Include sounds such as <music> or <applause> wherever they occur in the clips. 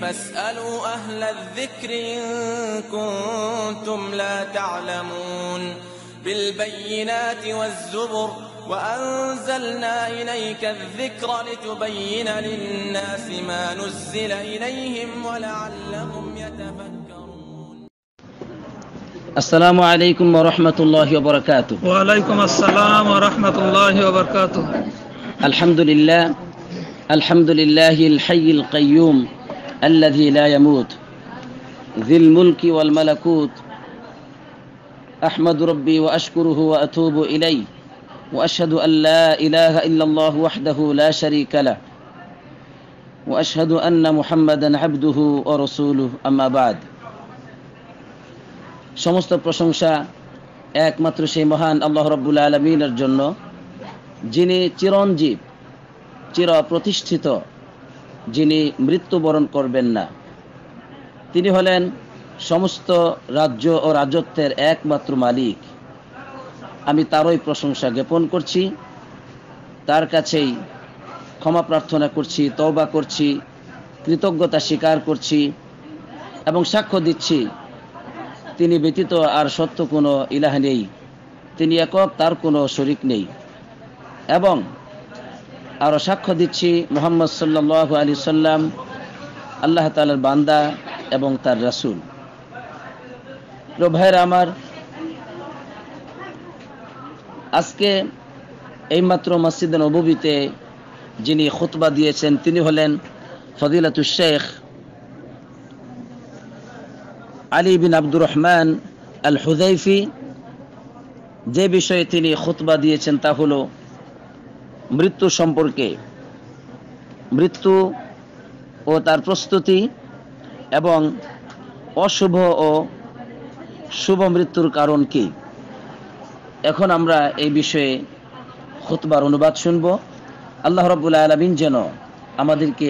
فاسألوا أهل الذكر إن كنتم لا تعلمون بالبينات والزبر وأنزلنا إليك الذكر لتبين للناس ما نزل إليهم ولعلهم يتفكرون السلام عليكم ورحمة الله وبركاته وعليكم السلام ورحمة الله وبركاته الحمد لله الحمد لله الحي القيوم الذي لا يموت ذي الملك والملكوت أحمد ربي وأشكره وأتوب إليه وأشهد أن لا إله إلا الله وحده لا شريك له وأشهد أن محمدا عبده ورسوله أما بعد সমস্ত প্রশংসা একমাত্র সেই মহান আল্লাহ রব্বুল আলমিনের জন্য যিনি চিরঞ্জীব চির প্রতিষ্ঠিত যিনি মৃত্যুবরণ করবেন না তিনি হলেন সমস্ত রাজ্য ও রাজত্বের একমাত্র মালিক আমি তারই প্রশংসা জ্ঞাপন করছি তার কাছেই ক্ষমা প্রার্থনা করছি তওবা করছি কৃতজ্ঞতা স্বীকার করছি এবং সাক্ষ্য দিচ্ছি তিনি ব্যতীত আর সত্য কোনো ইলাহ নেই তিনি একক তার কোনো শরিক নেই এবং আরও সাক্ষ্য দিচ্ছি মোহাম্মদ সাল্লাহ আলী সাল্লাম আল্লাহ তালার বান্দা এবং তার রাসুল ভাইয়ের আমার আজকে এইমাত্র মসজিদ নবীতে যিনি খুতবা দিয়েছেন তিনি হলেন ফদিলাতু শেখ আলী বিন আব্দুর রহমান আল হুজাইফি যে বিষয়ে তিনি খুতবা দিয়েছেন তা হলো মৃত্যু সম্পর্কে মৃত্যু ও তার প্রস্তুতি এবং অশুভ ও শুভ মৃত্যুর কারণ কি এখন আমরা এই বিষয়ে খুতবার অনুবাদ শুনব আল্লাহ রবুল্লা আলমিন যেন আমাদেরকে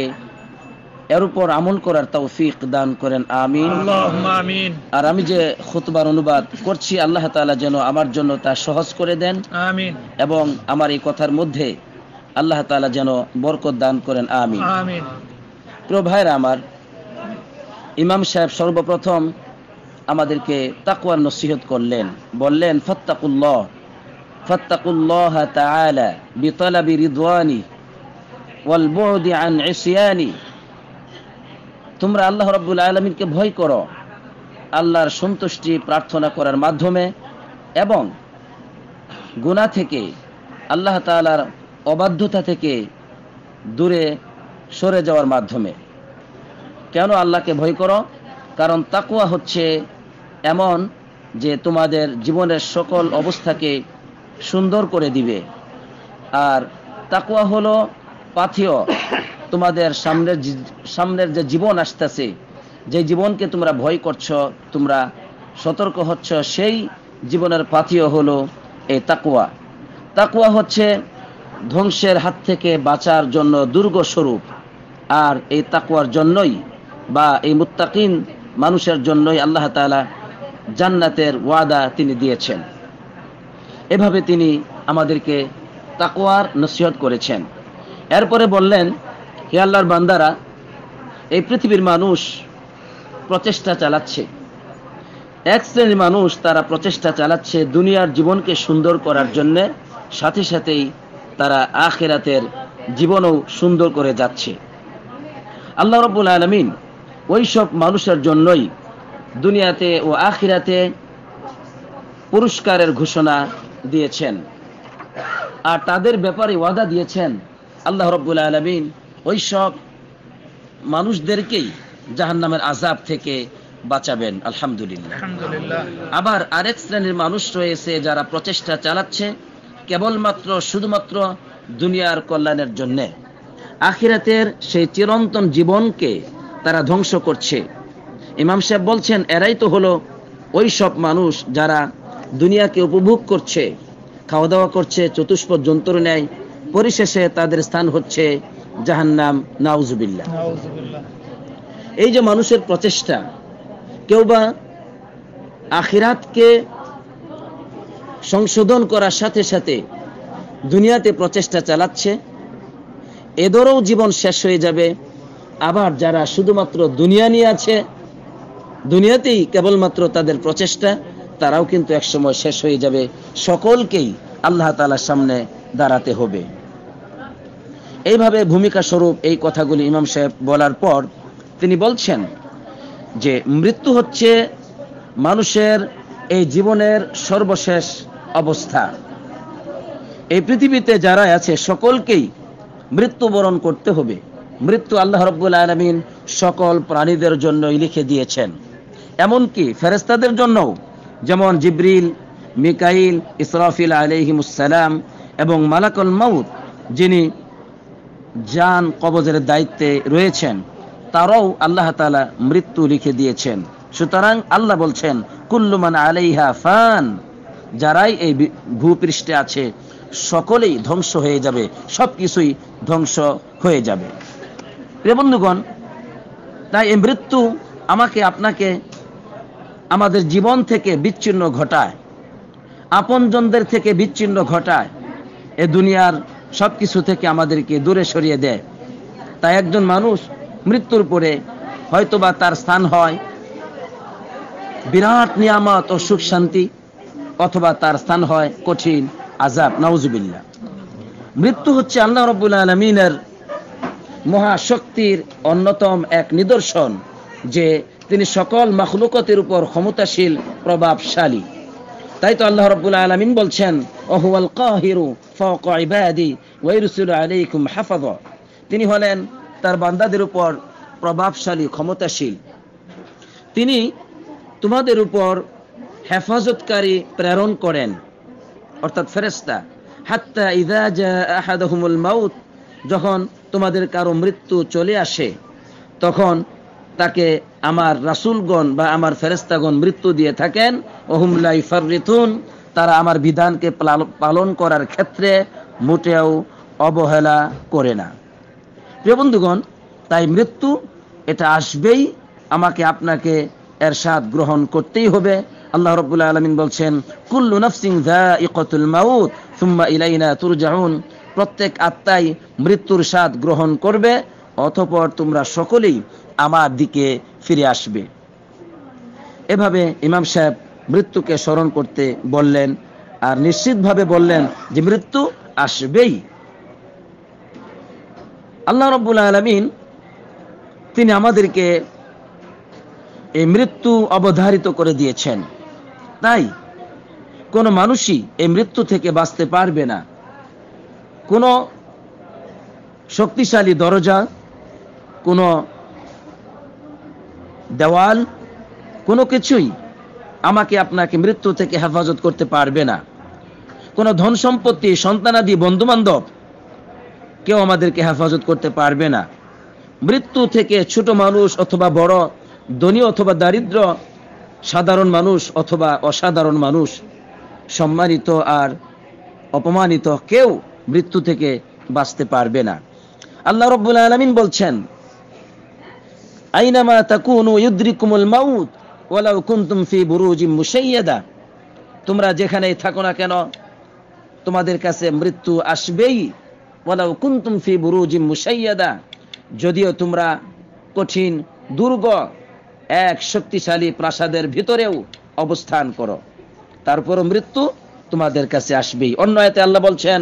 এর উপর আমল করার তাও ফিক দান করেন আমিন আর আমি যে খুতবার অনুবাদ করছি আল্লাহ তালা যেন আমার জন্য তা সহজ করে দেন আমিন এবং আমার এই কথার মধ্যে আল্লাহ তালা যেন বরকত দান করেন আমিন প্রিয় ভাইরা আমার ইমাম সাহেব সর্বপ্রথম আমাদেরকে তাকুয়ার নসিহত করলেন বললেন ফত্তাকুল্লাহ ফত্তাকুল্লাহ তাআলা বিতলাবি রিদওয়ানি ওয়াল বুদি আন ইসিয়ানি তোমরা আল্লাহ রব্বুল আলমিনকে ভয় করো আল্লাহর সন্তুষ্টি প্রার্থনা করার মাধ্যমে এবং গুণা থেকে আল্লাহ তালার অবাধ্যতা থেকে দূরে সরে যাওয়ার মাধ্যমে কেন আল্লাহকে ভয় করো কারণ তাকুয়া হচ্ছে এমন যে তোমাদের জীবনের সকল অবস্থাকে সুন্দর করে দিবে আর তাকুয়া হলো পাথিয় তোমাদের সামনের সামনের যে জীবন আসতেছে যে জীবনকে তোমরা ভয় করছ তোমরা সতর্ক হচ্ছ সেই জীবনের পাথিও হলো এই তাকুয়া তাকুয়া হচ্ছে ধ্বংসের হাত থেকে বাঁচার জন্য দুর্গ স্বরূপ আর এই তাকুয়ার জন্যই বা এই মুত্তাকিন মানুষের জন্যই আল্লাহ তালা জান্নাতের ওয়াদা তিনি দিয়েছেন এভাবে তিনি আমাদেরকে তাকুয়ার নসিহত করেছেন এরপরে বললেন হে আল্লাহর বান্দারা এই পৃথিবীর মানুষ প্রচেষ্টা চালাচ্ছে এক শ্রেণীর মানুষ তারা প্রচেষ্টা চালাচ্ছে দুনিয়ার জীবনকে সুন্দর করার জন্য সাথে সাথেই তারা আখেরাতের জীবনও সুন্দর করে যাচ্ছে আল্লাহ রবুল আলমিন ওই সব মানুষের জন্যই দুনিয়াতে ও আখিরাতে পুরস্কারের ঘোষণা দিয়েছেন আর তাদের ব্যাপারে ওয়াদা দিয়েছেন আল্লাহ রব্বুল আলমিন ওই সব মানুষদেরকেই জাহান্নামের আজাব থেকে বাঁচাবেন আলহামদুলিল্লাহ আবার আরেক শ্রেণীর মানুষ রয়েছে যারা প্রচেষ্টা চালাচ্ছে কেবলমাত্র শুধুমাত্র দুনিয়ার কল্যাণের জন্য আখিরাতের সেই চিরন্তন জীবনকে তারা ধ্বংস করছে ইমাম সাহেব বলছেন এরাই তো হলো ওই সব মানুষ যারা দুনিয়াকে উপভোগ করছে খাওয়া দাওয়া করছে চতুষ্প যন্ত্র নেয় পরিশেষে তাদের স্থান হচ্ছে জাহান নাম নাউজুবিল্লা এই যে মানুষের প্রচেষ্টা কেউ বা আখিরাতকে সংশোধন করার সাথে সাথে দুনিয়াতে প্রচেষ্টা চালাচ্ছে এদেরও জীবন শেষ হয়ে যাবে আবার যারা শুধুমাত্র দুনিয়া নিয়ে আছে দুনিয়াতেই কেবলমাত্র তাদের প্রচেষ্টা তারাও কিন্তু একসময় শেষ হয়ে যাবে সকলকেই আল্লাহ তালার সামনে দাঁড়াতে হবে এইভাবে ভূমিকা স্বরূপ এই কথাগুলি ইমাম সাহেব বলার পর তিনি বলছেন যে মৃত্যু হচ্ছে মানুষের এই জীবনের সর্বশেষ অবস্থা এই পৃথিবীতে যারা আছে সকলকেই মৃত্যুবরণ করতে হবে মৃত্যু আল্লাহ রব্বুল আলমিন সকল প্রাণীদের জন্যই লিখে দিয়েছেন এমনকি ফেরেস্তাদের জন্যও যেমন জিব্রিল মিকাইল ইসরাফিল আলহিমুসালাম এবং মালাকল মাউদ যিনি যান কবজের দায়িত্বে রয়েছেন তারাও আল্লাহ তালা মৃত্যু লিখে দিয়েছেন সুতরাং আল্লাহ বলছেন কুল্লুমান আলাইহা ফান যারাই এই ভূপৃষ্ঠে আছে সকলেই ধ্বংস হয়ে যাবে সব কিছুই ধ্বংস হয়ে যাবে প্রিয় বন্ধুগণ তাই এই মৃত্যু আমাকে আপনাকে আমাদের জীবন থেকে বিচ্ছিন্ন ঘটায় আপনজনদের থেকে বিচ্ছিন্ন ঘটায় এ দুনিয়ার সবকিছু থেকে আমাদেরকে দূরে সরিয়ে দেয় তাই একজন মানুষ মৃত্যুর পরে হয়তোবা তার স্থান হয় বিরাট নিয়ামত ও সুখ শান্তি অথবা তার স্থান হয় কঠিন আজাব নাউজুবিল্লা মৃত্যু হচ্ছে আল্লাহ রব আলমিনের মহাশক্তির অন্যতম এক নিদর্শন যে তিনি সকল মখলুকতের উপর ক্ষমতাশীল প্রভাবশালী তাই তো আল্লাহ রবুল্লা আলমিন বলছেন অহুয়াল কাহিরু তিনি হলেন তার বান্দাদের উপর প্রভাবশালী ক্ষমতাশীল তিনি তোমাদের উপর হেফাজতকারী প্রেরণ করেন অর্থাৎ ফেরেস্তা হাত্তা ইদা মাউত যখন তোমাদের কারো মৃত্যু চলে আসে তখন তাকে আমার রাসুলগণ বা আমার ফেরেস্তাগণ মৃত্যু দিয়ে থাকেন ওহুমলাই ফারিথুন তারা আমার বিধানকে পালন করার ক্ষেত্রে মোটেও অবহেলা করে না প্রিয় বন্ধুগণ তাই মৃত্যু এটা আসবেই আমাকে আপনাকে এর স্বাদ গ্রহণ করতেই হবে আল্লাহ রবুল্লা আলমিন বলছেন কুল্লু নফসিং ইকতুল মাউত সুম্মা ইলাইনা তুরজাউন প্রত্যেক আত্মাই মৃত্যুর স্বাদ গ্রহণ করবে অথপর তোমরা সকলেই আমার দিকে ফিরে আসবে এভাবে ইমাম সাহেব মৃত্যুকে স্মরণ করতে বললেন আর নিশ্চিতভাবে বললেন যে মৃত্যু আসবেই আল্লাহ রব্বুল আলমিন তিনি আমাদেরকে এই মৃত্যু অবধারিত করে দিয়েছেন তাই কোনো মানুষই এই মৃত্যু থেকে বাঁচতে পারবে না কোনো শক্তিশালী দরজা কোনো দেওয়াল কোনো কিছুই আমাকে আপনাকে মৃত্যু থেকে হেফাজত করতে পারবে না কোনো ধন সম্পত্তি সন্তানাদি বান্ধব কেউ আমাদেরকে হেফাজত করতে পারবে না মৃত্যু থেকে ছোট মানুষ অথবা বড় ধনী অথবা দারিদ্র সাধারণ মানুষ অথবা অসাধারণ মানুষ সম্মানিত আর অপমানিত কেউ মৃত্যু থেকে বাঁচতে পারবে না আল্লাহ রব্বুল আলমিন বলছেন আইনামা তাকুন ইউদ্রিকুমুল মাউথ ওয়ালাউ কুন্তুম ফি বুরুজি মুসাইয়াদা তোমরা যেখানেই থাকো না কেন তোমাদের কাছে মৃত্যু আসবেই ওয়ালাউ কুন্তুম ফি বুরুজি মুসাইয়াদা যদিও তোমরা কঠিন দুর্গ এক শক্তিশালী প্রাসাদের ভিতরেও অবস্থান করো তারপর মৃত্যু তোমাদের কাছে আসবেই অন্য এতে আল্লাহ বলছেন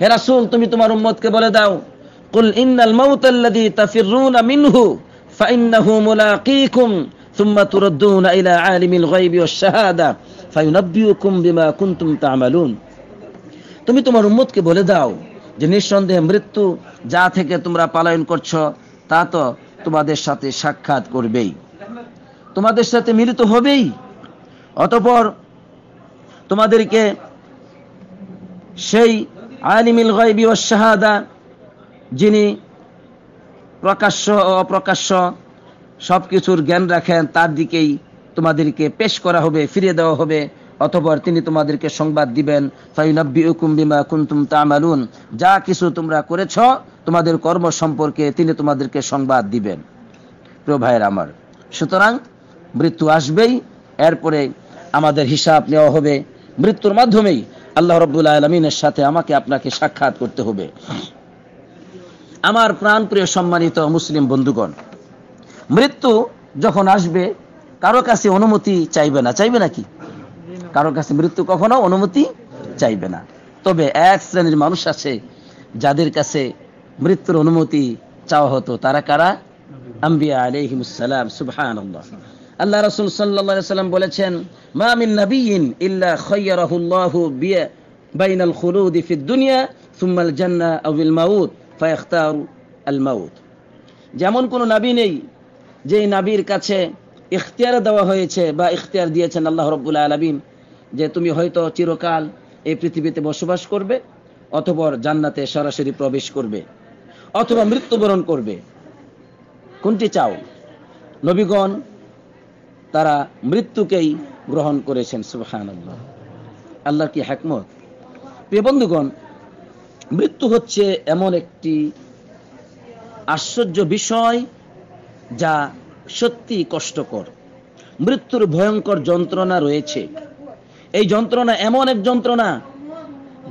হে রাসূল তুমি তোমার উম্মতকে বলে দাও কুল ইন্নাল মাউতাল্লাযী তাফিররুনা মিনহু ফাইন্নাহু মুলাকীকুম ثم تردون إلى عالم الغيب والشهادة فينبئكم بما كنتم تعملون তুমি তোমার উম্মতকে বলে দাও যে নিঃসন্দেহে মৃত্যু যা থেকে তোমরা পালায়ন করছো তা তো তোমাদের সাথে সাক্ষাৎ করবেই তোমাদের সাথে মিলিত হবেই অতপর তোমাদেরকে সেই আলিমিল গাইবি ও শাহাদা যিনি প্রকাশ্য ও অপ্রকাশ্য সব কিছুর জ্ঞান রাখেন তার দিকেই তোমাদেরকে পেশ করা হবে ফিরে দেওয়া হবে অতপর তিনি তোমাদেরকে সংবাদ দিবেন বিমা কুন্তুম তামালুন যা কিছু তোমরা করেছ তোমাদের কর্ম সম্পর্কে তিনি তোমাদেরকে সংবাদ দিবেন প্রিয় ভাইয়ের আমার সুতরাং মৃত্যু আসবেই এরপরে আমাদের হিসাব নেওয়া হবে মৃত্যুর মাধ্যমেই আল্লাহ রব্বুল আলমিনের সাথে আমাকে আপনাকে সাক্ষাৎ করতে হবে আমার প্রাণপ্রিয় সম্মানিত মুসলিম বন্ধুগণ মৃত্যু যখন আসবে কারো কাছে অনুমতি চাইবে না চাইবে নাকি কারো কাছে মৃত্যু কখনো অনুমতি চাইবে না তবে এক শ্রেণীর মানুষ আছে যাদের কাছে মৃত্যুর অনুমতি চাওয়া হতো তারা কারা আম্বিয়া আলহিমসালাম সুবহান আল্লাহ রসুল সাল্লাম বলেছেন মামিন নবীন ইল্লা খৈরাহুল্লাহ বিয়ে বাইনাল দুনিয়া সুম্মাল জান্না মাউদ ফায়াখতার আল মাউদ যেমন কোনো নবী নেই যেই নাবির কাছে ইখতিয়ার দেওয়া হয়েছে বা ইখতিয়ার দিয়েছেন আল্লাহ রব্বুল আলমিন যে তুমি হয়তো চিরকাল এই পৃথিবীতে বসবাস করবে অথবা জান্নাতে সরাসরি প্রবেশ করবে অথবা মৃত্যুবরণ করবে কোনটি চাও নবীগণ তারা মৃত্যুকেই গ্রহণ করেছেন সুবহান আল্লাহ কি হ্যাকমত প্রিয় বন্ধুগণ মৃত্যু হচ্ছে এমন একটি আশ্চর্য বিষয় যা সত্যি কষ্টকর মৃত্যুর ভয়ঙ্কর যন্ত্রণা রয়েছে এই যন্ত্রণা এমন এক যন্ত্রণা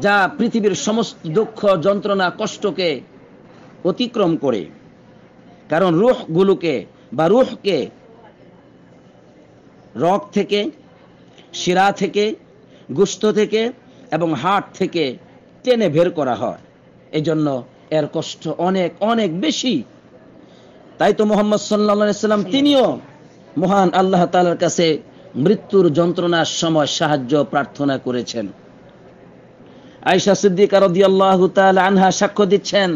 যা পৃথিবীর সমস্ত দুঃখ যন্ত্রণা কষ্টকে অতিক্রম করে কারণ গুলোকে বা রুহকে রক থেকে শিরা থেকে গুস্ত থেকে এবং হাট থেকে টেনে বের করা হয় এজন্য এর কষ্ট অনেক অনেক বেশি তাই তো মোহাম্মদ সাল্লা সাল্লাম তিনিও মহান আল্লাহ তালার কাছে মৃত্যুর যন্ত্রণার সময় সাহায্য প্রার্থনা করেছেন আয়সা সিদ্দিকা রদি আল্লাহ আনহা সাক্ষ্য দিচ্ছেন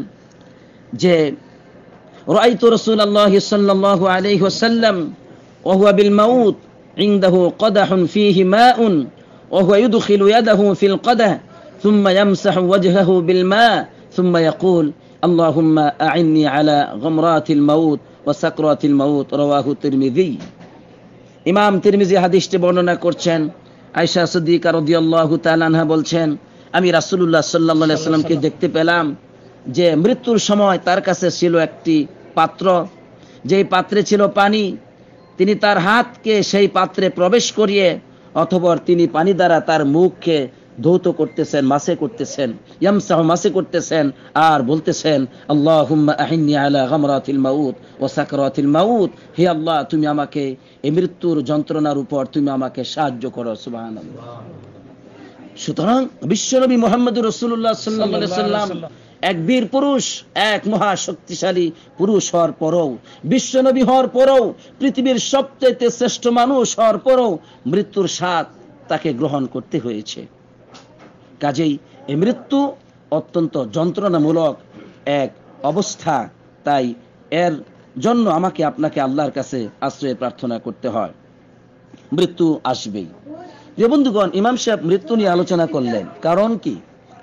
যে রাইতু রসুল আল্লাহ সাল্লাহ আলহ সাল্লাম ওহুয়া বিল মাউত عنده قدح فيه ماء وهو يدخل يده في القدح ثم يمسح وجهه بالماء ثم يقول اللهم أعني على غمرات الموت الموت رواه الترمذي ইমাম তিরমিজি হাদিসটি বর্ণনা করছেন আয়সা বলছেন আমি রাসূলুল্লাহ সাল্লাল্লাহু সাল্লামকে দেখতে পেলাম যে মৃত্যুর সময় তার কাছে ছিল একটি পাত্র যেই পাত্রে ছিল পানি তিনি তার হাতকে সেই পাত্রে প্রবেশ করিয়ে অথবা তিনি পানি দ্বারা তার মুখকে ধৌত করতেছেন মাসে করতেছেন ইয়ামসাহ মাসে করতেছেন আর বলতেছেন আল্লাহ আহিনী আলা গমরাতিল মাউত ও সাকরাতিল মাউত হে আল্লাহ তুমি আমাকে এই মৃত্যুর যন্ত্রণার উপর তুমি আমাকে সাহায্য করো সুবাহ সুতরাং বিশ্বনবী মোহাম্মদ রসুল্লাহ সাল্লাম এক বীর পুরুষ এক মহা শক্তিশালী পুরুষ হওয়ার পরও বিশ্বনবী হওয়ার পরও পৃথিবীর সবচেয়ে শ্রেষ্ঠ মানুষ হওয়ার পরও মৃত্যুর স্বাদ তাকে গ্রহণ করতে হয়েছে কাজেই এ মৃত্যু অত্যন্ত যন্ত্রণামূলক এক অবস্থা তাই এর জন্য আমাকে আপনাকে আল্লাহর কাছে আশ্রয় প্রার্থনা করতে হয় মৃত্যু আসবেই যে বন্ধুগণ ইমাম সাহেব মৃত্যু নিয়ে আলোচনা করলেন কারণ কি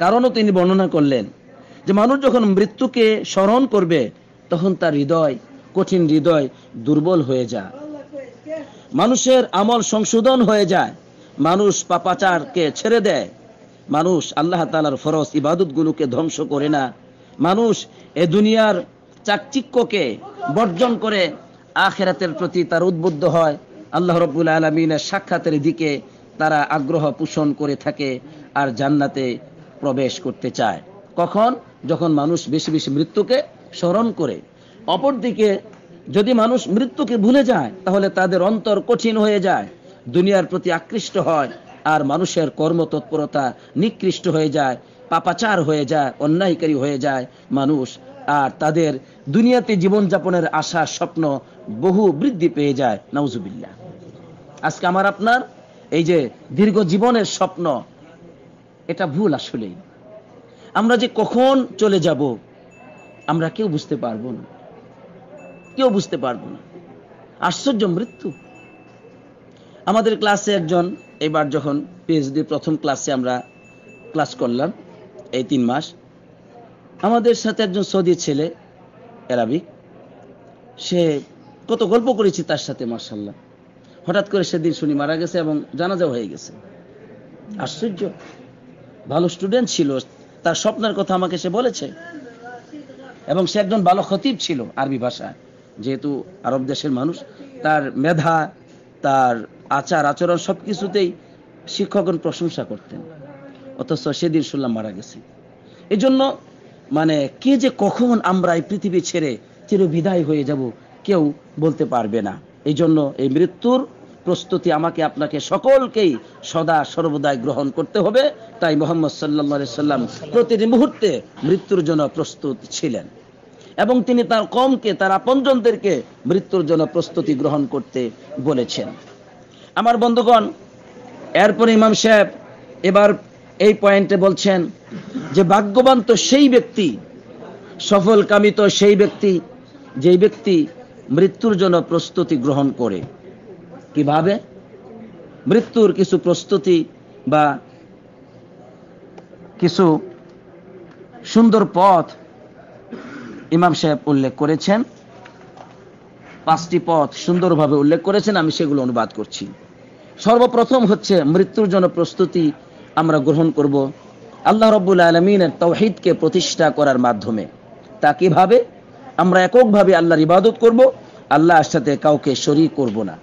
কারণও তিনি বর্ণনা করলেন যে মানুষ যখন মৃত্যুকে স্মরণ করবে তখন তার হৃদয় কঠিন হৃদয় দুর্বল হয়ে যায় মানুষের আমল সংশোধন হয়ে যায় মানুষ পাপাচারকে ছেড়ে দেয় মানুষ আল্লাহ তালার ফরজ ইবাদতগুলোকে ধ্বংস করে না মানুষ এ দুনিয়ার চাকচিক্যকে বর্জন করে আখেরাতের প্রতি তার উদ্বুদ্ধ হয় আল্লাহ রবুল আলমিনের সাক্ষাতের দিকে তারা আগ্রহ পোষণ করে থাকে আর জান্নাতে প্রবেশ করতে চায় কখন যখন মানুষ বেশি বেশি মৃত্যুকে স্মরণ করে অপরদিকে যদি মানুষ মৃত্যুকে ভুলে যায় তাহলে তাদের অন্তর কঠিন হয়ে যায় দুনিয়ার প্রতি আকৃষ্ট হয় আর মানুষের কর্মতৎপরতা নিকৃষ্ট হয়ে যায় পাপাচার হয়ে যায় অন্যায়কারী হয়ে যায় মানুষ আর তাদের দুনিয়াতে জীবনযাপনের আশা স্বপ্ন বহু বৃদ্ধি পেয়ে যায় নাউজুবিল্লা আজকে আমার আপনার এই যে দীর্ঘ জীবনের স্বপ্ন এটা ভুল আসলেই আমরা যে কখন চলে যাব আমরা কেউ বুঝতে পারব না কেউ বুঝতে পারব না আশ্চর্য মৃত্যু আমাদের ক্লাসে একজন এবার যখন পিএইচডি প্রথম ক্লাসে আমরা ক্লাস করলাম এই তিন মাস আমাদের সাথে একজন সৌদি ছেলে এরাবি সে কত গল্প করেছি তার সাথে মার্শাল্লাহ হঠাৎ করে সেদিন শুনি মারা গেছে এবং জানাজাও হয়ে গেছে আশ্চর্য ভালো স্টুডেন্ট ছিল তার স্বপ্নের কথা আমাকে সে বলেছে এবং সে একজন ভালো খতিব ছিল আরবি ভাষা যেহেতু আরব দেশের মানুষ তার মেধা তার আচার আচরণ সব কিছুতেই শিক্ষকগণ প্রশংসা করতেন অথচ সেদিন শুনলাম মারা গেছে এই জন্য মানে কে যে কখন আমরা এই পৃথিবী ছেড়ে চিরবিদায় হয়ে যাব কেউ বলতে পারবে না এই জন্য এই মৃত্যুর প্রস্তুতি আমাকে আপনাকে সকলকেই সদা সর্বদায় গ্রহণ করতে হবে তাই মোহাম্মদ সাল্লা সাল্লাম প্রতিটি মুহূর্তে মৃত্যুর জন্য প্রস্তুত ছিলেন এবং তিনি তার কমকে তার আপনজনদেরকে মৃত্যুর জন্য প্রস্তুতি গ্রহণ করতে বলেছেন আমার বন্ধুগণ এরপর ইমাম সাহেব এবার এই পয়েন্টে বলছেন যে ভাগ্যবান তো সেই ব্যক্তি সফল কামী তো সেই ব্যক্তি যেই ব্যক্তি মৃত্যুর জন্য প্রস্তুতি গ্রহণ করে কিভাবে মৃত্যুর কিছু প্রস্তুতি বা কিছু সুন্দর পথ ইমাম সাহেব উল্লেখ করেছেন পাঁচটি পথ সুন্দরভাবে উল্লেখ করেছেন আমি সেগুলো অনুবাদ করছি সর্বপ্রথম হচ্ছে মৃত্যুর জন্য প্রস্তুতি আমরা গ্রহণ করব আল্লাহ রব্বুল আলমিনের তৌহিদকে প্রতিষ্ঠা করার মাধ্যমে তা কীভাবে আমরা এককভাবে আল্লাহর ইবাদত করব আল্লাহর সাথে কাউকে শরিক করব না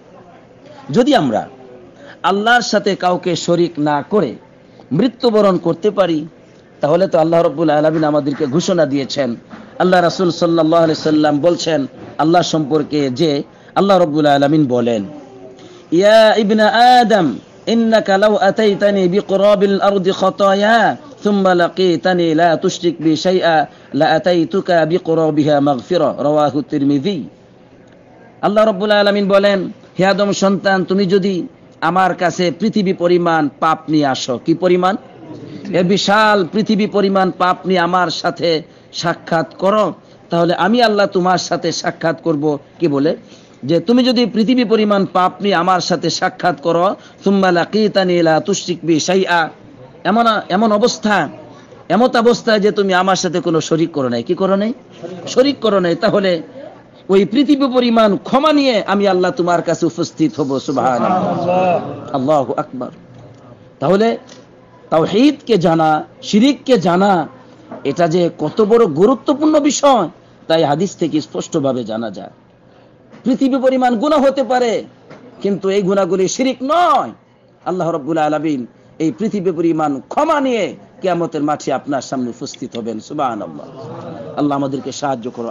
যদি আমরা আল্লাহর সাথে কাউকে শরিক না করে মৃত্যুবরণ করতে পারি তাহলে তো আল্লাহ রব্বুল আলমিন আমাদেরকে ঘোষণা দিয়েছেন আল্লাহ রাসুল সাল্লাহ সাল্লাম বলছেন আল্লাহ সম্পর্কে যে আল্লাহ রব্বুল আলমিন বলেন ثم لقيتني لا تشرك بي شيئا مغفرة رواه الترمذي সন্তান তুমি যদি আমার কাছে পৃথিবী পরিমাণ পাপ নিয়ে আসো কি পরিমাণ এ বিশাল পৃথিবী পরিমাণ পাপ নিয়ে আমার সাথে সাক্ষাৎ করো তাহলে আমি আল্লাহ তোমার সাথে সাক্ষাৎ করব কি বলে যে তুমি যদি পৃথিবী পরিমাণ পাপ নিয়ে আমার সাথে সাক্ষাৎ করো তুম্বা লাকিতানি লা তুশরিক বি এমন এমন অবস্থা এমত অবস্থায় যে তুমি আমার সাথে কোনো শরিক করো নাই কি করো নাই শরিক করো নাই তাহলে ওই পৃথিবী পরিমাণ ক্ষমা নিয়ে আমি আল্লাহ তোমার কাছে উপস্থিত হব সুবাহ আল্লাহ আকবর তাহলে তাও কে জানা শিরিককে জানা এটা যে কত বড় গুরুত্বপূর্ণ বিষয় তাই হাদিস থেকে স্পষ্টভাবে জানা যায় পৃথিবী পরিমাণ গুণা হতে পারে কিন্তু এই গুণাগুলি শিরিক নয় আল্লাহ রব্বুল আলমিন এই পৃথিবী পরিমাণ ক্ষমা নিয়ে কেমতের মাঠে আপনার সামনে উপস্থিত হবেন সুবাহ আল্লাহ আল্লাহ আমাদেরকে সাহায্য করো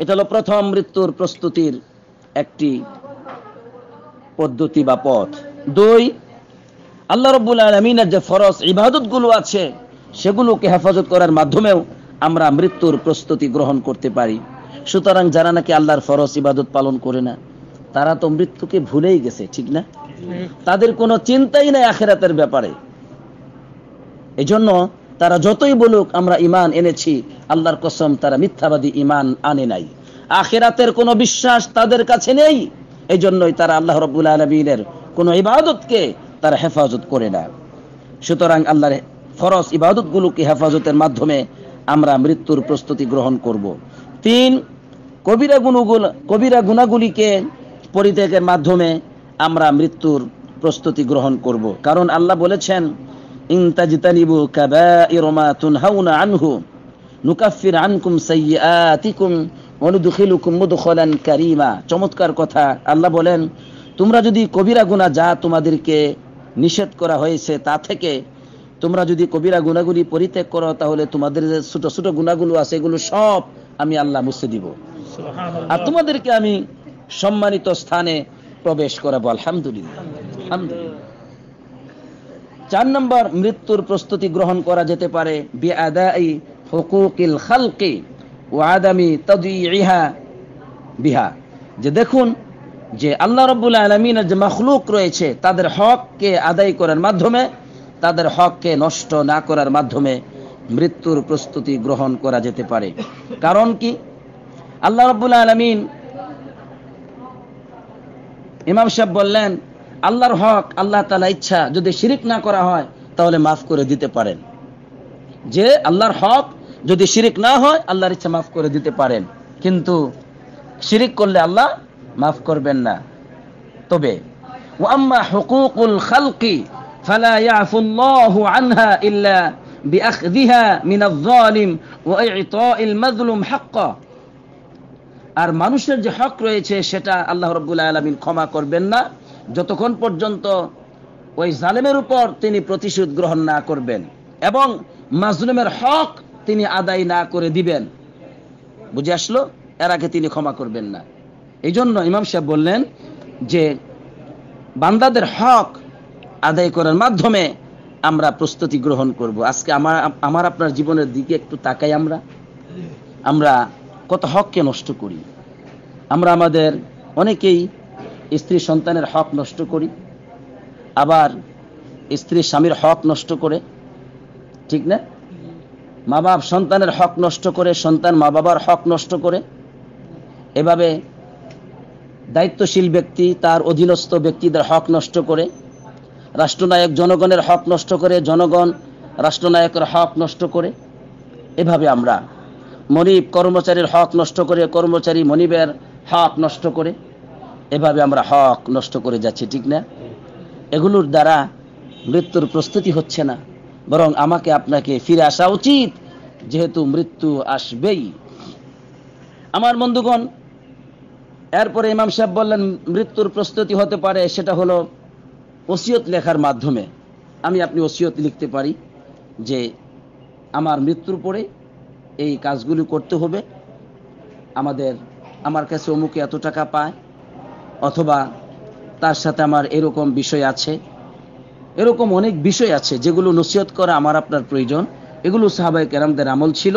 এটা হলো প্রথম মৃত্যুর প্রস্তুতির একটি পদ্ধতি বা পথ দুই আল্লাহ রব্বুল আলমিনের যে ফরস ইবাদত গুলো আছে সেগুলোকে হেফাজত করার মাধ্যমেও আমরা মৃত্যুর প্রস্তুতি গ্রহণ করতে পারি সুতরাং যারা নাকি আল্লাহর ফরজ ইবাদত পালন করে না তারা তো মৃত্যুকে ভুলেই গেছে ঠিক না তাদের কোনো চিন্তাই নাই আখেরাতের ব্যাপারে এজন্য তারা যতই বলুক আমরা ইমান এনেছি আল্লাহর কসম তারা মিথ্যাবাদী ইমান আনে নাই আখেরাতের কোনো বিশ্বাস তাদের কাছে নেই এই জন্যই তারা আল্লাহ রব্বুল আলমিনের কোনো ইবাদতকে তারা হেফাজত করে না সুতরাং আল্লাহর ফরজ ইবাদতগুলোকে হেফাজতের মাধ্যমে আমরা মৃত্যুর প্রস্তুতি গ্রহণ করব তিন কবিরা গুণগুলো কবিরা গুণাগুলিকে পরিত্যাগের মাধ্যমে আমরা মৃত্যুর প্রস্তুতি গ্রহণ করব কারণ আল্লাহ বলেছেন ইনতাজতানিবু কাবাইরা তুনহাউনা আনহু নুকাফির আনকুম সাইয়্যাতিকুম ওয়া মুদখালান কারীমা চমৎকার কথা আল্লাহ বলেন তোমরা যদি কবিরা গুনাহ যা তোমাদেরকে নিষেধ করা হয়েছে তা থেকে তোমরা যদি কবিরা গুণাগুলি পরিত্যাগ করো তাহলে তোমাদের যে ছোট ছোট গুণাগুলো আছে এগুলো সব আমি আল্লাহ মুছে দিব আর তোমাদেরকে আমি সম্মানিত স্থানে প্রবেশ করাবো আলহামদুলিল্লাহ আলহামদুলিল্লাহ চার নম্বর মৃত্যুর প্রস্তুতি গ্রহণ করা যেতে পারে বিহা যে দেখুন যে আল্লাহ রব্বুল আলমিনের যে মখলুক রয়েছে তাদের হককে আদায় করার মাধ্যমে তাদের হককে নষ্ট না করার মাধ্যমে মৃত্যুর প্রস্তুতি গ্রহণ করা যেতে পারে কারণ কি আল্লাহ রব্বুল আলমিন ইমাম সাহেব বললেন আল্লাহর হক আল্লাহ তালা ইচ্ছা যদি শিরিক না করা হয় তাহলে মাফ করে দিতে পারেন যে আল্লাহর হক যদি শিরিক না হয় আল্লাহর ইচ্ছা মাফ করে দিতে পারেন কিন্তু শিরিক করলে আল্লাহ মাফ করবেন না তবে ওয়াম্মা হুকুকুল খালকি ফালা ইয়াফুল্লাহু আনহা ইল্লা বিআখযিহা মিনাল যালিম ওয়া ইতা'িল মাজলুম হাক্কা আর মানুষের যে হক রয়েছে সেটা আল্লাহ রব্বুল্লাহ আলমিন ক্ষমা করবেন না যতক্ষণ পর্যন্ত ওই জালেমের উপর তিনি প্রতিশোধ গ্রহণ না করবেন এবং মাজলুমের হক তিনি আদায় না করে দিবেন বুঝে আসলো এর আগে তিনি ক্ষমা করবেন না এই জন্য ইমাম সাহেব বললেন যে বান্দাদের হক আদায় করার মাধ্যমে আমরা প্রস্তুতি গ্রহণ করব আজকে আমার আমার আপনার জীবনের দিকে একটু তাকাই আমরা আমরা কত হককে নষ্ট করি আমরা আমাদের অনেকেই স্ত্রী সন্তানের হক নষ্ট করি আবার স্ত্রী স্বামীর হক নষ্ট করে ঠিক না মা বাপ সন্তানের হক নষ্ট করে সন্তান মা বাবার হক নষ্ট করে এভাবে দায়িত্বশীল ব্যক্তি তার অধীনস্থ ব্যক্তিদের হক নষ্ট করে রাষ্ট্রনায়ক জনগণের হক নষ্ট করে জনগণ রাষ্ট্রনায়কের হক নষ্ট করে এভাবে আমরা মনিব কর্মচারীর হক নষ্ট করে কর্মচারী মনিবের হক নষ্ট করে এভাবে আমরা হক নষ্ট করে যাচ্ছি ঠিক না এগুলোর দ্বারা মৃত্যুর প্রস্তুতি হচ্ছে না বরং আমাকে আপনাকে ফিরে আসা উচিত যেহেতু মৃত্যু আসবেই আমার বন্ধুগণ এরপরে ইমাম সাহেব বললেন মৃত্যুর প্রস্তুতি হতে পারে সেটা হলো ওসিয়ত লেখার মাধ্যমে আমি আপনি ওসিয়ত লিখতে পারি যে আমার মৃত্যুর পরে এই কাজগুলি করতে হবে আমাদের আমার কাছে অমুকে এত টাকা পায় অথবা তার সাথে আমার এরকম বিষয় আছে এরকম অনেক বিষয় আছে যেগুলো নসিহত করা আমার আপনার প্রয়োজন এগুলো সাহাবাই কেরামদের আমল ছিল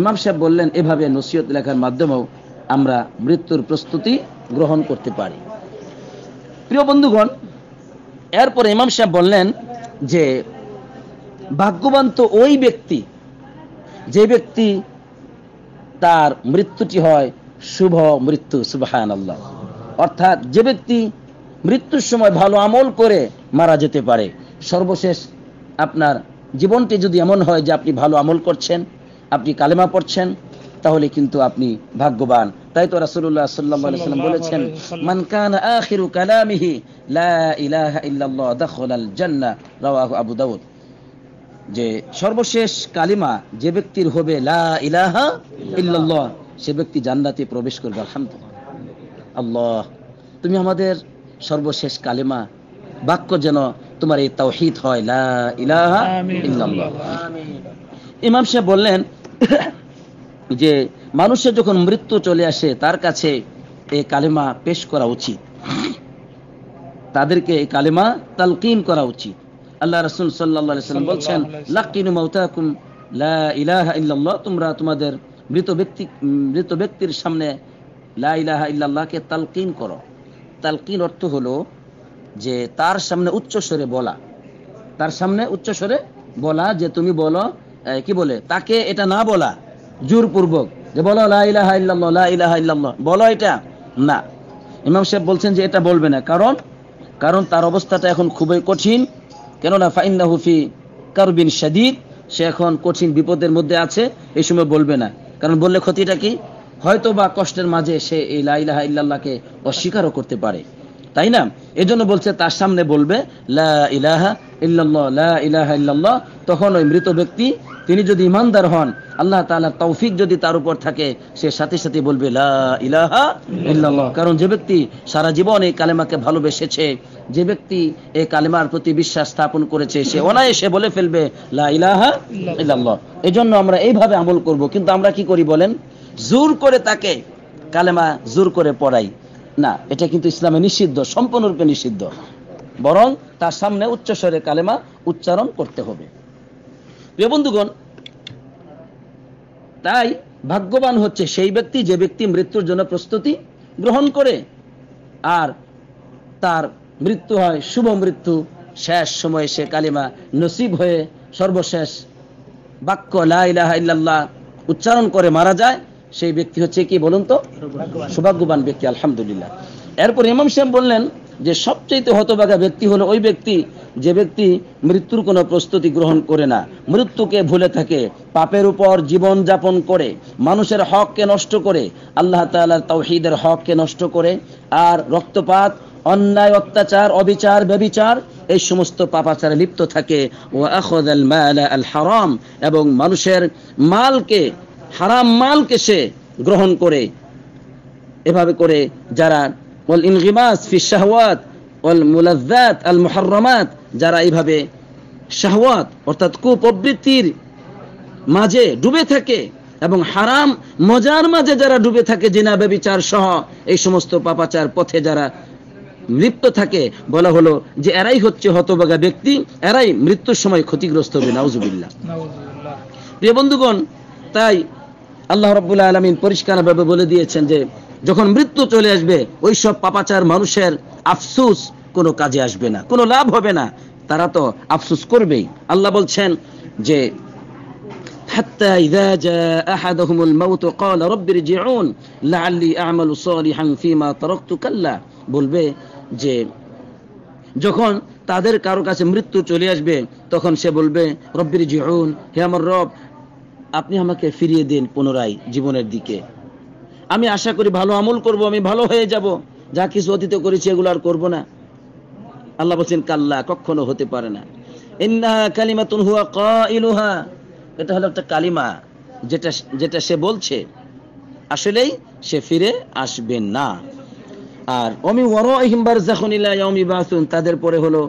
ইমাম সাহেব বললেন এভাবে নসিহত লেখার মাধ্যমেও আমরা মৃত্যুর প্রস্তুতি গ্রহণ করতে পারি প্রিয় বন্ধুগণ এরপর ইমাম সাহেব বললেন যে ভাগ্যবান তো ওই ব্যক্তি যে ব্যক্তি তার মৃত্যুটি হয় শুভ মৃত্যু সুবাহান আল্লাহ অর্থাৎ যে ব্যক্তি মৃত্যুর সময় ভালো আমল করে মারা যেতে পারে সর্বশেষ আপনার জীবনটি যদি এমন হয় যে আপনি ভালো আমল করছেন আপনি কালেমা পড়ছেন তাহলে কিন্তু আপনি ভাগ্যবান তাই তো রাসুল্লাহ সাল্লাম বলেছেন মান কানা আখিরু কালামিহি লা ইলাহা ইল্লাল্লাহ দাখালাল জান্নাহ রাওয়াহু আবু দাউদ যে সর্বশেষ কালিমা যে ব্যক্তির হবে লা সে ব্যক্তি জান্নাতে প্রবেশ করবে আলহামদুলিল্লাহ আল্লাহ তুমি আমাদের সর্বশেষ কালিমা বাক্য যেন তোমার এই তাওহিদ হয় লা ইলাহা ইমাম সাহেব বললেন <coughs> যে মানুষের যখন মৃত্যু চলে আসে তার কাছে এই কালেমা পেশ করা উচিত তাদেরকে এই কালেমা তালকিন করা উচিত আল্লাহ রসুল সাল্লাম বলছেন লাকিনু মৌতাকুম লা ইলাহা ইল্লাল্লাহ তোমরা তোমাদের মৃত ব্যক্তি মৃত ব্যক্তির সামনে লা ইলাহা ইল্লাল্লাহকে তালকিন করো তালকিন অর্থ হলো যে তার সামনে বলা তার সামনে বলা যে তুমি বলো কি বলে তাকে এটা না বলা জোরপূর্বক যে বলো লা ইলাহা ইল্লাল্লাহ লা ইলাহা ইল্লাল্লাহ বলো এটা না ইমাম সাহেব বলছেন যে এটা বলবে না কারণ কারণ তার অবস্থাটা এখন খুবই কঠিন কেননা ফাইন্না হুফি কারবিন শাদিদ সে এখন কঠিন বিপদের মধ্যে আছে এই সময় বলবে না কারণ বললে ক্ষতিটা কি হয়তো বা কষ্টের মাঝে সে এই লাইলাহা ইল্লাল্লাহকে অস্বীকারও করতে পারে তাই না এজন্য বলছে তার সামনে বলবে লা ইলাহা ইল্লাল্লাহ লা ইলাহা ইল্লাল্লাহ তখন ওই মৃত ব্যক্তি তিনি যদি ইমানদার হন আল্লাহ তাআলা তৌফিক যদি তার উপর থাকে সে সাথে সাথে বলবে লা ইলাহা ইল্লাল্লাহ কারণ যে ব্যক্তি সারা জীবন এই কালেমাকে ভালোবেসেছে যে ব্যক্তি এই কালেমার প্রতি বিশ্বাস স্থাপন করেছে সে অনায়াসে বলে ফেলবে লা ইলাহা ইল্লাল্লাহ এজন্য আমরা এইভাবে আমল করব কিন্তু আমরা কি করি বলেন জোর করে তাকে কালেমা জোর করে পড়াই না এটা কিন্তু ইসলামে নিষিদ্ধ সম্পূর্ণরূপে নিষিদ্ধ বরং তার সামনে উচ্চস্বরে কালেমা উচ্চারণ করতে হবে প্রিয় বন্ধুগণ তাই ভাগ্যবান হচ্ছে সেই ব্যক্তি যে ব্যক্তি মৃত্যুর জন্য প্রস্তুতি গ্রহণ করে আর তার মৃত্যু হয় শুভ মৃত্যু শেষ সময়ে সে কালিমা নসিব হয়ে সর্বশেষ বাক্য লাহ উচ্চারণ করে মারা যায় সেই ব্যক্তি হচ্ছে কি বলুন তো সৌভাগ্যবান ব্যক্তি আলহামদুলিল্লাহ এরপর ইমাম সাহেব বললেন যে সবচেয়ে হতবাগা ব্যক্তি হলো ওই ব্যক্তি যে ব্যক্তি মৃত্যুর কোনো প্রস্তুতি গ্রহণ করে না মৃত্যুকে ভুলে থাকে পাপের উপর জীবন যাপন করে মানুষের হককে নষ্ট করে আল্লাহ তালার তৌহিদের হককে নষ্ট করে আর রক্তপাত অন্যায় অত্যাচার অবিচার ব্যবিচার এই সমস্ত পাপাচারে লিপ্ত থাকে ও আল আল হারাম এবং মানুষের মালকে হারাম মালকে সে গ্রহণ করে এভাবে করে যারা ওল ইনগিমাস ফি শাহওয়াত ওল মুলাজ্জাত আল মুহাররামাত যারা এইভাবে শাহওয়াত অর্থাৎ কুপ্রবৃত্তির মাঝে ডুবে থাকে এবং হারাম মজার মাঝে যারা ডুবে থাকে জিনা ব্যবিচার সহ এই সমস্ত পাপাচার পথে যারা লিপ্ত থাকে বলা হলো যে এরাই হচ্ছে হতবাগা ব্যক্তি এরাই মৃত্যুর সময় ক্ষতিগ্রস্ত হবে নাউজুবিল্লাহ প্রিয় বন্ধুগণ তাই আল্লাহ রব্বুল্লাহ আলমিন ভাবে বলে দিয়েছেন যে যখন মৃত্যু চলে আসবে ওই সব পাপাচার মানুষের আফসুস কোনো কাজে আসবে না কোনো লাভ হবে না তারা তো আফসুস করবেই আল্লাহ বলছেন যে বলবে যে যখন তাদের কারো কাছে মৃত্যু চলে আসবে তখন সে বলবে রব্বির জিউন হে আমার রব আপনি আমাকে ফিরিয়ে দিন পুনরায় জীবনের দিকে আমি আশা করি ভালো আমল করব আমি ভালো হয়ে যাব যা কিছু অতীত করেছি এগুলো আর করবো না আল্লাহ বলছেন কাল্লা কখনো হতে পারে না হুয়া এটা হলো একটা কালিমা যেটা যেটা সে বলছে আসলেই সে ফিরে আসবে না আর অমি ওয়ারহিম বারজাখুন ইলা ইয়াউমি বাসুন তাদের পরে হলো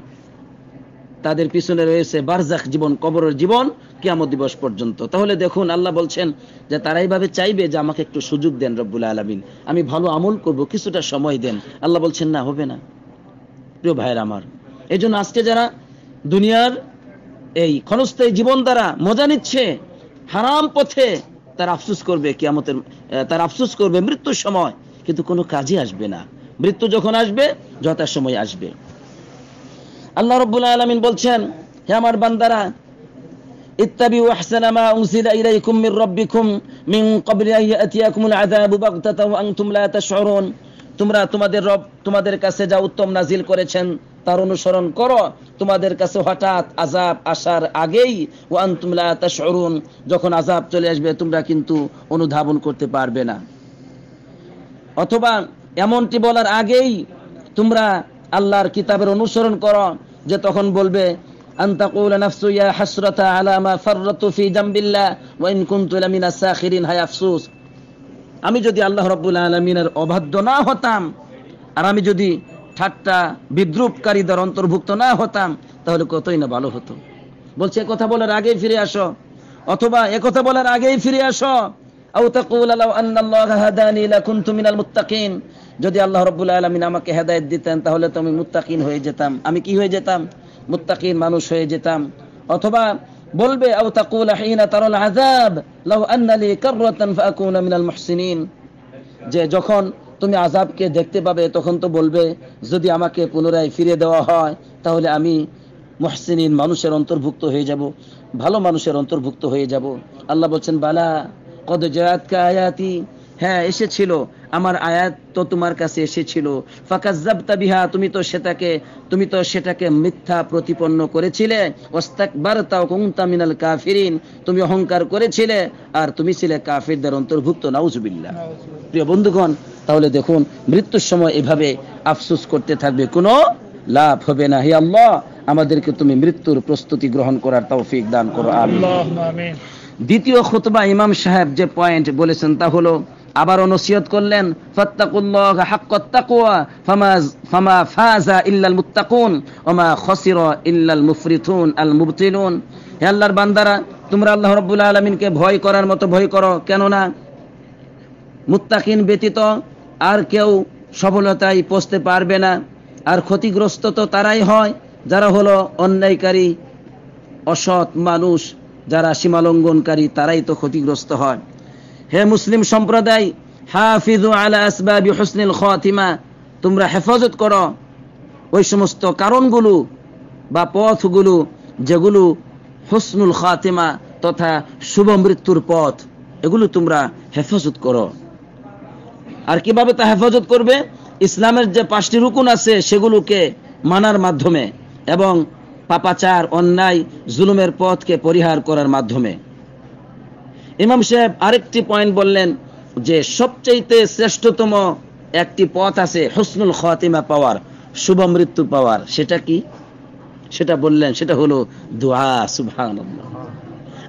তাদের পিছনে রয়েছে বারজাক জীবন কবরের জীবন কিয়ামত দিবস পর্যন্ত তাহলে দেখুন আল্লাহ বলছেন যে তারা এইভাবে চাইবে যে আমাকে একটু সুযোগ দেন রব্বুল আলমিন আমি ভালো আমল করব কিছুটা সময় দেন আল্লাহ বলছেন না হবে না প্রিয় ভাইয়ের আমার এই আজকে যারা দুনিয়ার এই ক্ষণস্থায়ী জীবন দ্বারা মজা নিচ্ছে হারাম পথে তার আফসুস করবে কিয়ামতের তার আফসুস করবে মৃত্যুর সময় কিন্তু কোনো কাজই আসবে না মৃত্যু যখন আসবে যথা সময় আসবে আল্লাহ রব্বুল আলমিন বলছেন হে আমার বান্দারা ইত্তাবি তোমরা তোমাদের রব তোমাদের কাছে যা উত্তম নাজিল করেছেন তার অনুসরণ করো তোমাদের কাছে হঠাৎ আজাব আসার আগেই ওয়ান তুমলা তাশরুন যখন আজাব চলে আসবে তোমরা কিন্তু অনুধাবন করতে পারবে না অথবা এমনটি বলার আগেই তোমরা আল্লাহর কিতাবের অনুসরণ করো যে তখন বলবে আমি যদি আল্লাহ রব্বুল আলমিনের অবাধ্য না হতাম আর আমি যদি ঠাট্টা বিদ্রুপকারীদের অন্তর্ভুক্ত না হতাম তাহলে কতই না ভালো হতো বলছে কথা বলার আগেই ফিরে আসো অথবা একথা বলার আগেই ফিরে আসো যদি আল্লাহ রবুল্লা আলমিন আমাকে হেদায়ত দিতেন তাহলে তো আমি মুত্তাকিন হয়ে যেতাম আমি কি হয়ে যেতাম মুত্তাকিন মানুষ হয়ে যেতাম অথবা বলবে আও তাকুল হিনা যে যখন তুমি আজাবকে দেখতে পাবে তখন তো বলবে যদি আমাকে পুনরায় ফিরে দেওয়া হয় তাহলে আমি মুহসিনিন মানুষের অন্তর্ভুক্ত হয়ে যাব ভালো মানুষের অন্তর্ভুক্ত হয়ে যাব আল্লাহ বলছেন বালা হ্যাঁ এসেছিল আমার আয়াত তো তোমার কাছে এসেছিল বিহা তুমি তো সেটাকে তুমি তো সেটাকে মিথ্যা প্রতিপন্ন করেছিলে মিনাল কাফিরিন তুমি অহংকার করেছিলে আর তুমি ছিলে কাফিরদের অন্তর্ভুক্ত নাউজুবিল্লা প্রিয় বন্ধুগণ তাহলে দেখুন মৃত্যুর সময় এভাবে আফসুস করতে থাকবে কোনো লাভ হবে না হে আল্লাহ আমাদেরকে তুমি মৃত্যুর প্রস্তুতি গ্রহণ করার তৌফিক দান করো আল্লাহ আমিন দ্বিতীয় খুতবা ইমাম সাহেব যে পয়েন্ট বলেছেন তা হলো আবার নসিহত করলেন ফাত্তাকুল্লাহ হাক্কাত তাকওয়া ফামা ফামা ফাজা ইল্লাল মুত্তাকুন ওমা খসিরা ইল্লাল মুফরিতুন আল মুবতিলুন হে আল্লাহর বান্দারা তোমরা আল্লাহ রাব্বুল আলামিনকে ভয় করার মতো ভয় করো কেননা মুত্তাকিন ব্যতীত আর কেউ সফলতায় পৌঁছতে পারবে না আর ক্ষতিগ্রস্ত তো তারাই হয় যারা হলো অন্যায়কারী অসৎ মানুষ যারা সীমালঙ্ঘনকারী তারাই তো ক্ষতিগ্রস্ত হয় হে মুসলিম সম্প্রদায় হাফিজু আলা আসবাব হোসনিল খাতিমা তোমরা হেফাজত করো ওই সমস্ত কারণগুলো বা পথগুলো যেগুলো হোসনুল খাতিমা তথা শুভ মৃত্যুর পথ এগুলো তোমরা হেফাজত করো আর কিভাবে তা হেফাজত করবে ইসলামের যে পাঁচটি রুকুন আছে সেগুলোকে মানার মাধ্যমে এবং পাপাচার অন্যায় জুলুমের পথকে পরিহার করার মাধ্যমে ইমাম সাহেব আরেকটি পয়েন্ট বললেন যে সবচেয়েতে শ্রেষ্ঠতম একটি পথ আছে হসনুল খাতিমা পাওয়ার শুভ মৃত্যু পাওয়ার সেটা কি সেটা বললেন সেটা হলো দোয়া সুভান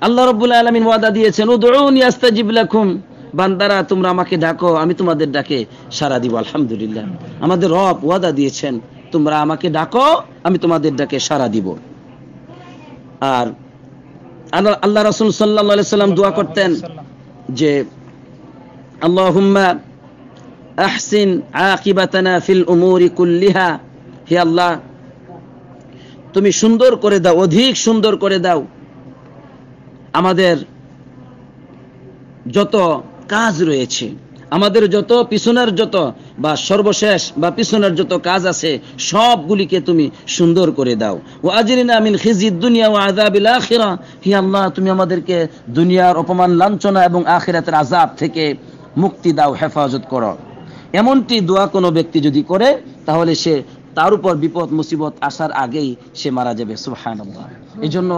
আল্লাহ রব্বুল আলমিন ওয়াদা দিয়েছেন ও দৌড়ুন ইয়াস্তাজিব লাখুম বান্দারা তোমরা আমাকে ডাকো আমি তোমাদের ডাকে সারা দিব আলহামদুলিল্লাহ আমাদের রব ওয়াদা দিয়েছেন তোমরা আমাকে ডাকো আমি তোমাদের ডাকে সাড়া দিব আর আল্লাহ রসুল সাল্লাম দোয়া করতেন যে হে আল্লাহ তুমি সুন্দর করে দাও অধিক সুন্দর করে দাও আমাদের যত কাজ রয়েছে আমাদের যত পিছনের যত বা সর্বশেষ বা পিছনের যত কাজ আছে সবগুলিকে তুমি সুন্দর করে দাও ও আজিরিনা আমিন খিজিদ দুনিয়া ও আজাবিল আখিরা হি আল্লাহ তুমি আমাদেরকে দুনিয়ার অপমান লাঞ্ছনা এবং আখিরাতের আজাব থেকে মুক্তি দাও হেফাজত কর এমনটি দোয়া কোনো ব্যক্তি যদি করে তাহলে সে তার উপর বিপদ মুসিবত আসার আগেই সে মারা যাবে সুবহানাল্লাহ এই জন্য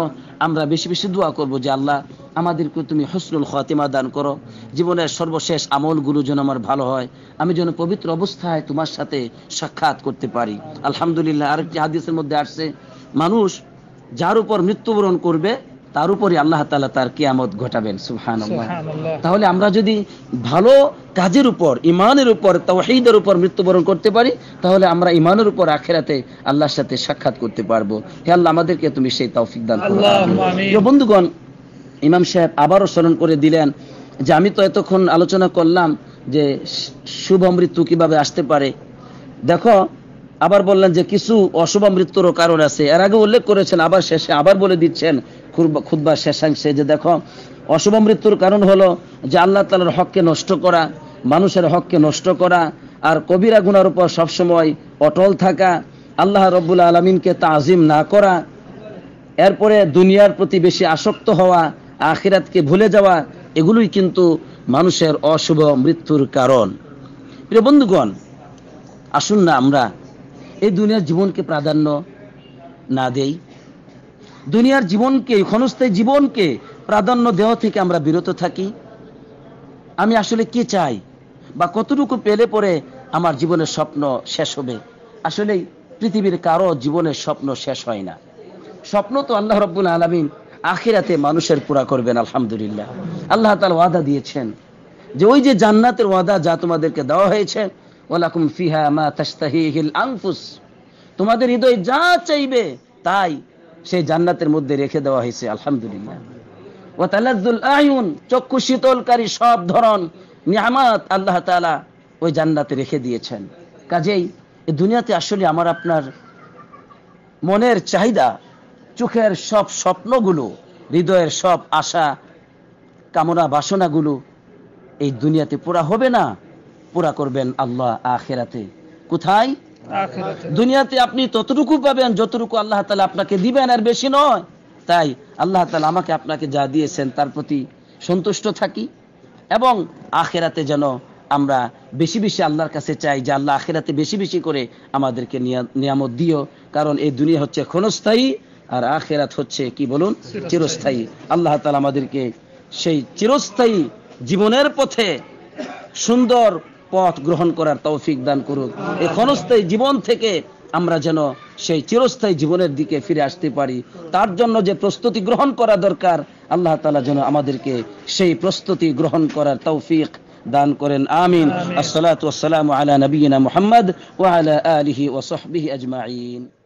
আমরা বেশি বেশি দোয়া করব যে আল্লাহ আমাদেরকে তুমি হসনুল খাতিমা দান করো জীবনের সর্বশেষ আমলগুলো যেন আমার ভালো হয় আমি যেন পবিত্র অবস্থায় তোমার সাথে সাক্ষাৎ করতে পারি আলহামদুলিল্লাহ আরেকটি হাদিসের মধ্যে আসছে মানুষ যার উপর মৃত্যুবরণ করবে তার উপরে আল্লাহ তালা তার কিয়ামত ঘটাবেন সুহান তাহলে আমরা যদি ভালো কাজের উপর ইমানের উপর তাওহিদের উপর মৃত্যুবরণ করতে পারি তাহলে আমরা ইমানের উপর আখেরাতে আল্লাহর সাথে সাক্ষাৎ করতে পারবো হে আল্লাহ আমাদেরকে তুমি সেই তৌফিক দান করো বন্ধুগণ ইমাম সাহেব আবারও স্মরণ করে দিলেন যে আমি তো এতক্ষণ আলোচনা করলাম যে শুভ মৃত্যু কিভাবে আসতে পারে দেখো আবার বললেন যে কিছু অশুভ মৃত্যুরও কারণ আছে এর আগে উল্লেখ করেছেন আবার শেষে আবার বলে দিচ্ছেন খুদ্া শেষাংশে যে দেখো অশুভ মৃত্যুর কারণ হলো যে আল্লাহ তালার হককে নষ্ট করা মানুষের হককে নষ্ট করা আর কবিরা গুনার উপর সবসময় অটল থাকা আল্লাহ রব্বুল আলমিনকে তাজিম না করা এরপরে দুনিয়ার প্রতি বেশি আসক্ত হওয়া আখিরাতকে ভুলে যাওয়া এগুলোই কিন্তু মানুষের অশুভ মৃত্যুর কারণ প্রিয় বন্ধুগণ আসুন না আমরা এই দুনিয়ার জীবনকে প্রাধান্য না দেই দুনিয়ার জীবনকে ক্ষণস্থায়ী জীবনকে প্রাধান্য দেহ থেকে আমরা বিরত থাকি আমি আসলে কি চাই বা কতটুকু পেলে পরে আমার জীবনের স্বপ্ন শেষ হবে আসলে পৃথিবীর কারো জীবনের স্বপ্ন শেষ হয় না স্বপ্ন তো আল্লাহ রব্বুল আলমিন আখিরাতে মানুষের পুরা করবেন আলহামদুলিল্লাহ আল্লাহ তাল ওয়াদা দিয়েছেন যে ওই যে জান্নাতের ওয়াদা যা তোমাদেরকে দেওয়া হয়েছে ওলাকুম ফিহা মা তাস্তাহিহিল আংফুস তোমাদের হৃদয় যা চাইবে তাই সেই জান্নাতের মধ্যে রেখে দেওয়া হয়েছে আলহামদুলিল্লাহ ও তালাজুল আয়ুন চক্ষু শীতলকারী সব ধরন নিয়ামাত আল্লাহ তালা ওই জান্নাতে রেখে দিয়েছেন কাজেই দুনিয়াতে আসলে আমার আপনার মনের চাহিদা চোখের সব স্বপ্নগুলো হৃদয়ের সব আশা কামনা বাসনাগুলো এই দুনিয়াতে পুরা হবে না পুরা করবেন আল্লাহ আখেরাতে কোথায় দুনিয়াতে আপনি ততটুকু পাবেন যতটুকু আল্লাহ তালা আপনাকে দিবেন আর বেশি নয় তাই আল্লাহ তালা আমাকে আপনাকে যা দিয়েছেন তার প্রতি সন্তুষ্ট থাকি এবং আখেরাতে যেন আমরা বেশি বেশি আল্লাহর কাছে চাই যে আল্লাহ আখেরাতে বেশি বেশি করে আমাদেরকে নিয়ামত দিও কারণ এই দুনিয়া হচ্ছে ক্ষণস্থায়ী আর আখেরাত হচ্ছে কি বলুন চিরস্থায়ী আল্লাহ তালা আমাদেরকে সেই চিরস্থায়ী জীবনের পথে সুন্দর পথ গ্রহণ করার তৌফিক দান করুক এই ক্ষণস্থায়ী জীবন থেকে আমরা যেন সেই চিরস্থায়ী জীবনের দিকে ফিরে আসতে পারি তার জন্য যে প্রস্তুতি গ্রহণ করা দরকার আল্লাহ তালা যেন আমাদেরকে সেই প্রস্তুতি গ্রহণ করার তৌফিক দান করেন আমিন আসসালাতু আলা নবীনা মোহাম্মদ ওয়া আলা আলিহি ওয়া সাহবিহি আজমাইন